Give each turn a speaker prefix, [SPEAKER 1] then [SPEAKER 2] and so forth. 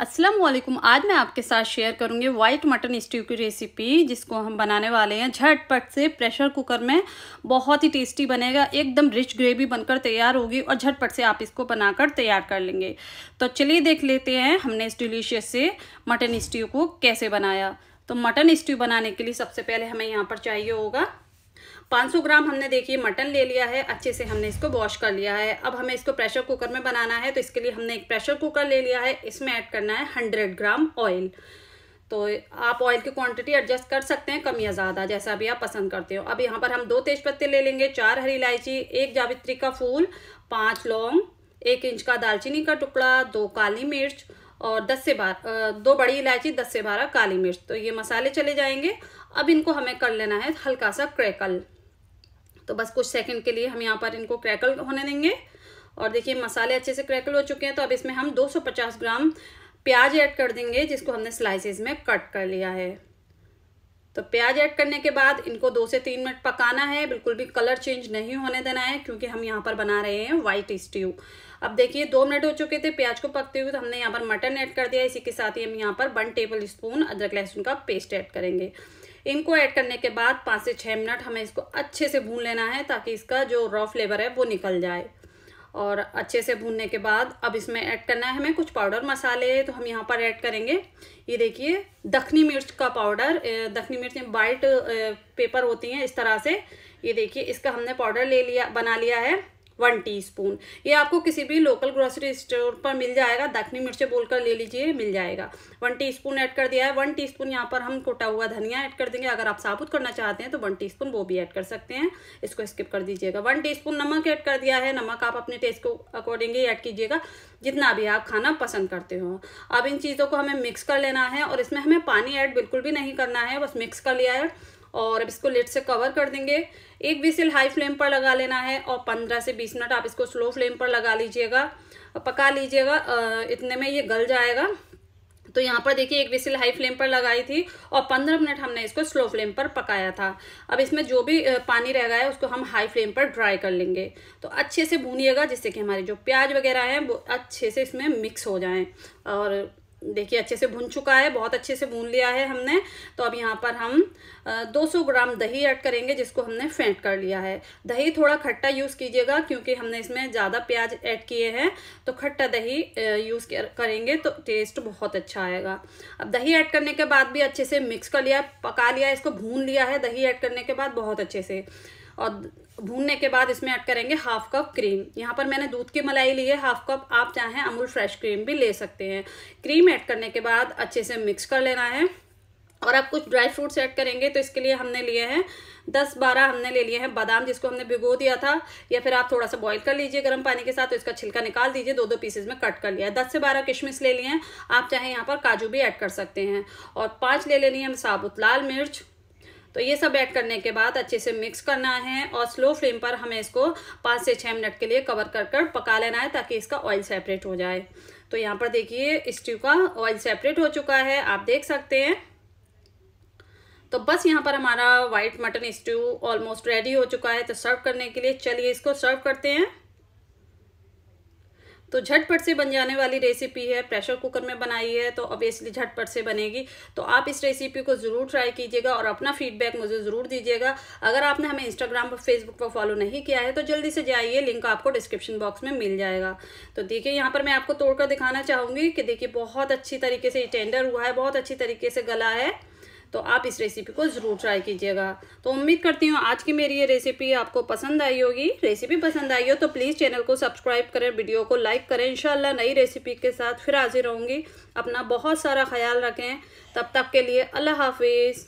[SPEAKER 1] अस्सलाम वालेकुम आज मैं आपके साथ शेयर करूंगी वाइट मटन स्ट्यू की रेसिपी जिसको हम बनाने वाले हैं झटपट से प्रेशर कुकर में बहुत ही टेस्टी बनेगा एकदम रिच ग्रेवी बनकर तैयार होगी और झटपट से आप इसको बनाकर तैयार कर लेंगे तो चलिए देख लेते हैं हमने इस डिलीशियस से मटन स्ट्यू को कैसे बनाया तो मटन स्ट्यू बनाने के लिए सबसे पहले हमें यहाँ पर चाहिए होगा 500 ग्राम हमने देखिए मटन ले लिया है अच्छे से हमने इसको वॉश कर लिया है अब हमें इसको प्रेशर कुकर में बनाना है तो इसके लिए हमने एक प्रेशर कुकर ले लिया है इसमें ऐड करना है हंड्रेड ग्राम ऑयल तो आप ऑयल की क्वांटिटी एडजस्ट कर सकते हैं कम या ज़्यादा जैसा भी आप पसंद करते हो अब यहाँ पर हम दो तेज पत्ते ले लेंगे चार हरी इलायची एक जावित्री का फूल पाँच लौंग एक इंच का दालचीनी का टुकड़ा दो काली मिर्च और दस से बारह दो बड़ी इलायची दस से बारह काली मिर्च तो ये मसाले चले जाएंगे अब इनको हमें कर लेना है हल्का सा क्रैकल तो बस कुछ सेकंड के लिए हम यहाँ पर इनको क्रैकल होने देंगे और देखिए मसाले अच्छे से क्रैकल हो चुके हैं तो अब इसमें हम 250 ग्राम प्याज ऐड कर देंगे जिसको हमने स्लाइसेस में कट कर लिया है तो प्याज ऐड करने के बाद इनको दो से तीन मिनट पकाना है बिल्कुल भी कलर चेंज नहीं होने देना है क्योंकि हम यहाँ पर बना रहे हैं वाइट स्ट्यू अब देखिए दो मिनट हो चुके थे प्याज को पकते हुए तो हमने यहाँ पर मटन ऐड कर दिया इसी के साथ ही हम यहाँ पर वन टेबल स्पून अदरक लहसुन का पेस्ट ऐड करेंगे इनको ऐड करने के बाद पाँच से छः मिनट हमें इसको अच्छे से भून लेना है ताकि इसका जो रॉ फ्लेवर है वो निकल जाए और अच्छे से भूनने के बाद अब इसमें ऐड करना है हमें कुछ पाउडर मसाले तो हम यहाँ पर ऐड करेंगे ये देखिए दखनी मिर्च का पाउडर दखनी मिर्च में वाइट पेपर होती हैं इस तरह से ये देखिए इसका हमने पाउडर ले लिया बना लिया है वन टीस्पून ये आपको किसी भी लोकल ग्रोसरी स्टोर पर मिल जाएगा दखनी मिर्च बोलकर ले लीजिए मिल जाएगा वन टीस्पून ऐड कर दिया है वन टीस्पून यहाँ पर हम कोटा हुआ धनिया ऐड कर देंगे अगर आप साबुत करना चाहते हैं तो वन टीस्पून वो भी ऐड कर सकते हैं इसको स्किप कर दीजिएगा वन स्पून नमक ऐड कर दिया है नमक आप अपने टेस्ट को अकॉर्डिंगली ऐड कीजिएगा जितना भी आप खाना पसंद करते हो अब इन चीज़ों को हमें मिक्स कर लेना है और इसमें हमें पानी ऐड बिल्कुल भी नहीं करना है बस मिक्स कर लिया है और अब इसको लेट से कवर कर देंगे एक विसिल हाई फ्लेम पर लगा लेना है और पंद्रह से बीस मिनट आप इसको स्लो फ्लेम पर लगा लीजिएगा पका लीजिएगा इतने में ये गल जाएगा तो यहाँ पर देखिए एक विसिल हाई फ्लेम पर लगाई थी और पंद्रह मिनट हमने इसको स्लो फ्लेम पर पकाया था अब इसमें जो भी पानी रह गया है उसको हम हाई फ्लेम पर ड्राई कर लेंगे तो अच्छे से भूनिएगा जिससे कि हमारे जो प्याज वगैरह हैं वो अच्छे से इसमें मिक्स हो जाएं और देखिए अच्छे से भून चुका है बहुत अच्छे से भून लिया है हमने तो अब यहाँ पर हम 200 ग्राम दही ऐड करेंगे जिसको हमने फेंट कर लिया है दही थोड़ा खट्टा यूज़ कीजिएगा क्योंकि हमने इसमें ज़्यादा प्याज ऐड किए हैं तो खट्टा दही यूज़ करेंगे तो टेस्ट बहुत अच्छा आएगा अब दही ऐड करने के बाद भी अच्छे से मिक्स कर लिया पका लिया इसको भून लिया है दही ऐड करने के बाद बहुत अच्छे से और भूनने के बाद इसमें ऐड करेंगे हाफ कप क्रीम यहाँ पर मैंने दूध की मलाई ली है हाफ कप आप चाहें अमूल फ्रेश क्रीम भी ले सकते हैं क्रीम ऐड करने के बाद अच्छे से मिक्स कर लेना है और आप कुछ ड्राई फ्रूट्स ऐड करेंगे तो इसके लिए हमने लिए हैं दस बारह हमने ले लिए हैं बादाम जिसको हमने भिगो दिया था या फिर आप थोड़ा सा बॉईल कर लीजिए गर्म पानी के साथ तो इसका छिलका निकाल दीजिए दो दो पीसेज में कट कर लिया है दस से बारह किशमिश ले लिए हैं आप चाहे यहाँ पर काजू भी ऐड कर सकते हैं और पाँच ले लेनी है हम साबुत लाल मिर्च तो ये सब ऐड करने के बाद अच्छे से मिक्स करना है और स्लो फ्लेम पर हमें इसको पाँच से छः मिनट के लिए कवर कर कर पका लेना है ताकि इसका ऑयल सेपरेट हो जाए तो यहाँ पर देखिए स्ट्यू का ऑयल सेपरेट हो चुका है आप देख सकते हैं तो बस यहाँ पर हमारा white mutton stew almost ready हो चुका है तो सर्व करने के लिए चलिए इसको सर्व करते हैं तो झटपट से बन जाने वाली रेसिपी है प्रेशर कुकर में बनाई है तो ऑब्वियसली झटपट से बनेगी तो आप इस रेसिपी को ज़रूर ट्राई कीजिएगा और अपना फीडबैक मुझे ज़रूर दीजिएगा अगर आपने हमें इंस्टाग्राम पर फेसबुक पर फॉलो नहीं किया है तो जल्दी से जाइए लिंक आपको डिस्क्रिप्शन बॉक्स में मिल जाएगा तो देखिए यहाँ पर मैं आपको तोड़कर दिखाना चाहूँगी कि देखिए बहुत अच्छी तरीके से टेंडर हुआ है बहुत अच्छी तरीके से गला है तो आप इस रेसिपी को ज़रूर ट्राई कीजिएगा तो उम्मीद करती हूँ आज की मेरी ये रेसिपी आपको पसंद आई होगी रेसिपी पसंद आई हो तो प्लीज़ चैनल को सब्सक्राइब करें वीडियो को लाइक करें इंशाल्लाह नई रेसिपी के साथ फिर हाजिर होंगी अपना बहुत सारा ख्याल रखें तब तक के लिए अल्लाह हाफिज़